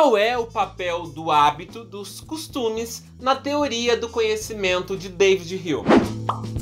qual é o papel do hábito, dos costumes, na teoria do conhecimento de David Hume.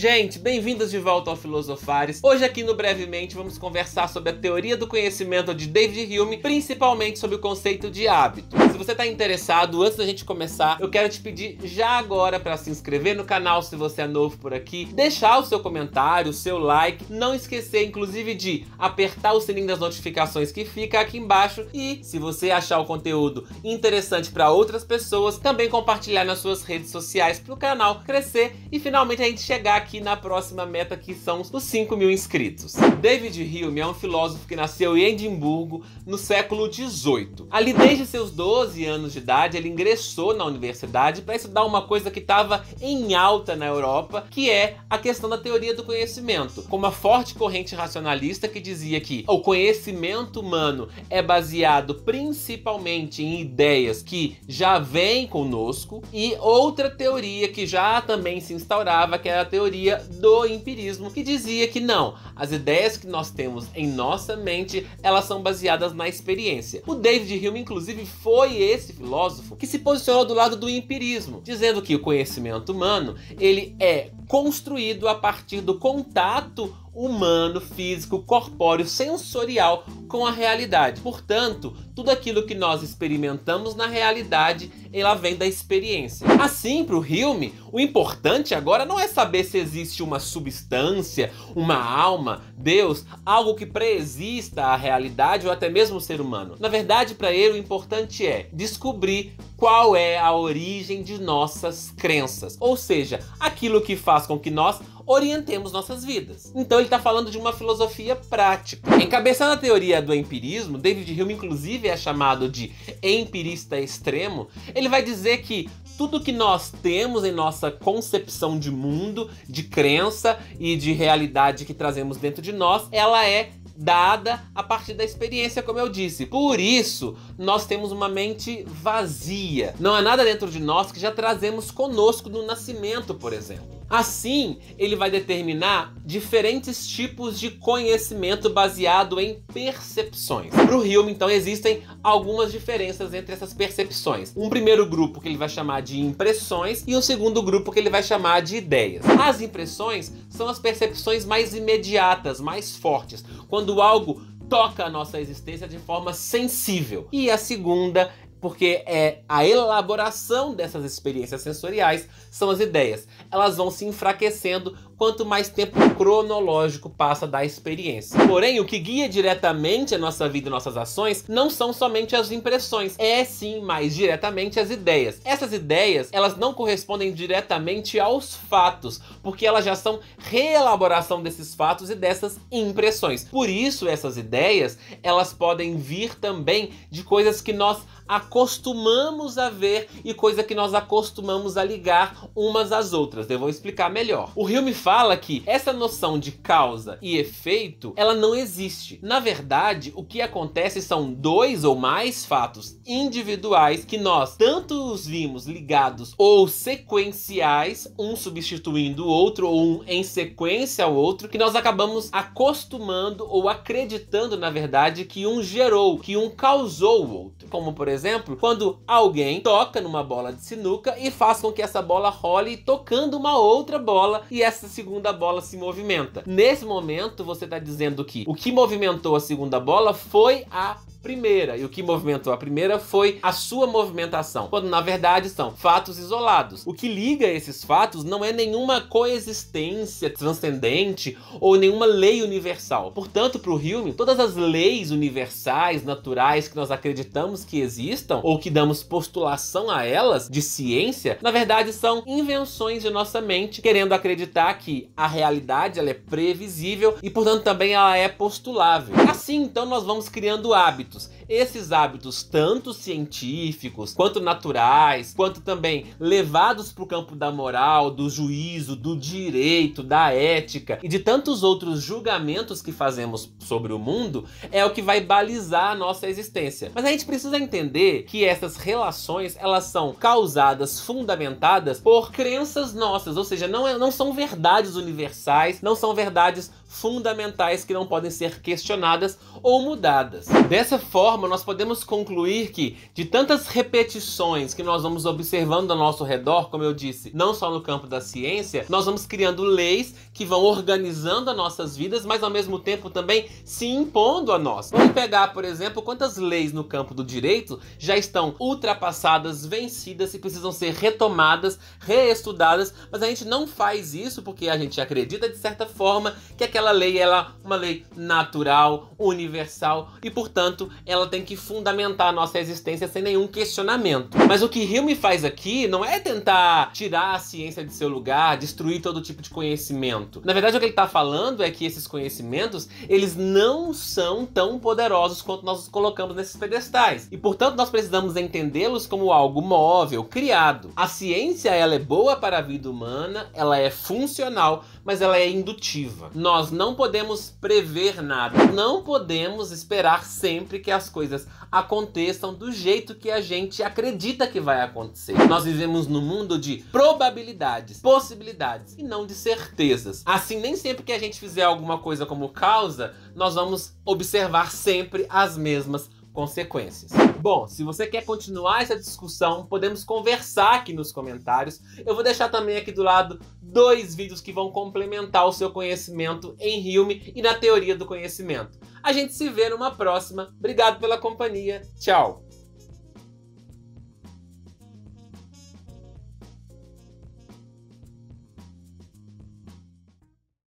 Gente, bem-vindos de volta ao Filosofares. Hoje aqui no Brevemente vamos conversar sobre a teoria do conhecimento de David Hume, principalmente sobre o conceito de hábito. Se você está interessado, antes da gente começar, eu quero te pedir já agora para se inscrever no canal se você é novo por aqui, deixar o seu comentário, o seu like, não esquecer inclusive de apertar o sininho das notificações que fica aqui embaixo e se você achar o conteúdo interessante para outras pessoas, também compartilhar nas suas redes sociais para o canal crescer e finalmente a gente chegar aqui aqui na próxima meta que são os 5 mil inscritos. David Hume é um filósofo que nasceu em Edimburgo no século XVIII. Ali desde seus 12 anos de idade ele ingressou na universidade para estudar uma coisa que estava em alta na Europa, que é a questão da teoria do conhecimento, com uma forte corrente racionalista que dizia que o conhecimento humano é baseado principalmente em ideias que já vêm conosco e outra teoria que já também se instaurava que era a teoria teoria do empirismo, que dizia que não, as ideias que nós temos em nossa mente, elas são baseadas na experiência. O David Hume, inclusive, foi esse filósofo que se posicionou do lado do empirismo, dizendo que o conhecimento humano, ele é construído a partir do contato humano, físico, corpóreo, sensorial com a realidade. Portanto, tudo aquilo que nós experimentamos na realidade, ela vem da experiência. Assim, para o Hume, o importante agora não é saber se existe uma substância, uma alma, Deus, algo que preexista à realidade ou até mesmo o ser humano. Na verdade, para ele, o importante é descobrir qual é a origem de nossas crenças, ou seja, aquilo que faz com que nós orientemos nossas vidas. Então ele está falando de uma filosofia prática. Encabeçando a teoria do empirismo, David Hume inclusive é chamado de empirista extremo, ele vai dizer que tudo que nós temos em nossa concepção de mundo, de crença e de realidade que trazemos dentro de nós, ela é dada a partir da experiência, como eu disse. Por isso, nós temos uma mente vazia. Não há nada dentro de nós que já trazemos conosco do nascimento, por exemplo. Assim, ele vai determinar diferentes tipos de conhecimento baseado em percepções. Para o Hume, então, existem algumas diferenças entre essas percepções. Um primeiro grupo que ele vai chamar de impressões e um segundo grupo que ele vai chamar de ideias. As impressões são as percepções mais imediatas, mais fortes, quando algo toca a nossa existência de forma sensível. E a segunda porque é a elaboração dessas experiências sensoriais são as ideias. Elas vão se enfraquecendo quanto mais tempo cronológico passa da experiência. Porém, o que guia diretamente a nossa vida e nossas ações não são somente as impressões, é sim mais diretamente as ideias. Essas ideias, elas não correspondem diretamente aos fatos, porque elas já são reelaboração desses fatos e dessas impressões. Por isso, essas ideias, elas podem vir também de coisas que nós acostumamos a ver e coisa que nós acostumamos a ligar umas às outras. Eu vou explicar melhor. O Hume fala que essa noção de causa e efeito, ela não existe. Na verdade, o que acontece são dois ou mais fatos individuais que nós tanto os vimos ligados ou sequenciais, um substituindo o outro ou um em sequência ao outro, que nós acabamos acostumando ou acreditando, na verdade, que um gerou, que um causou o outro. Como, por exemplo, quando alguém toca numa bola de sinuca e faz com que essa bola role tocando uma outra bola e essa segunda bola se movimenta. Nesse momento, você está dizendo que o que movimentou a segunda bola foi a primeira. E o que movimentou a primeira foi a sua movimentação, quando na verdade são fatos isolados. O que liga esses fatos não é nenhuma coexistência transcendente ou nenhuma lei universal. Portanto, para o Hume, todas as leis universais, naturais que nós acreditamos que existam ou que damos postulação a elas de ciência, na verdade são invenções de nossa mente, querendo acreditar que a realidade ela é previsível e portanto também ela é postulável. Assim, então nós vamos criando hábitos esses hábitos, tanto científicos, quanto naturais, quanto também levados para o campo da moral, do juízo, do direito, da ética e de tantos outros julgamentos que fazemos sobre o mundo, é o que vai balizar a nossa existência. Mas a gente precisa entender que essas relações, elas são causadas, fundamentadas por crenças nossas, ou seja, não, é, não são verdades universais, não são verdades fundamentais que não podem ser questionadas ou mudadas. Dessa forma, nós podemos concluir que, de tantas repetições que nós vamos observando ao nosso redor, como eu disse, não só no campo da ciência, nós vamos criando leis que vão organizando as nossas vidas, mas ao mesmo tempo também se impondo a nós. Vamos pegar, por exemplo, quantas leis no campo do direito já estão ultrapassadas, vencidas e precisam ser retomadas, reestudadas, mas a gente não faz isso porque a gente acredita, de certa forma, que aquela aquela lei ela é uma lei natural, universal e, portanto, ela tem que fundamentar a nossa existência sem nenhum questionamento. Mas o que Hume faz aqui não é tentar tirar a ciência de seu lugar, destruir todo tipo de conhecimento. Na verdade, o que ele está falando é que esses conhecimentos, eles não são tão poderosos quanto nós os colocamos nesses pedestais. E, portanto, nós precisamos entendê-los como algo móvel, criado. A ciência, ela é boa para a vida humana, ela é funcional, mas ela é indutiva. Nós nós não podemos prever nada, não podemos esperar sempre que as coisas aconteçam do jeito que a gente acredita que vai acontecer. Nós vivemos num mundo de probabilidades, possibilidades e não de certezas. Assim, nem sempre que a gente fizer alguma coisa como causa, nós vamos observar sempre as mesmas consequências. Bom, se você quer continuar essa discussão, podemos conversar aqui nos comentários. Eu vou deixar também aqui do lado dois vídeos que vão complementar o seu conhecimento em Hume e na teoria do conhecimento. A gente se vê numa próxima. Obrigado pela companhia. Tchau!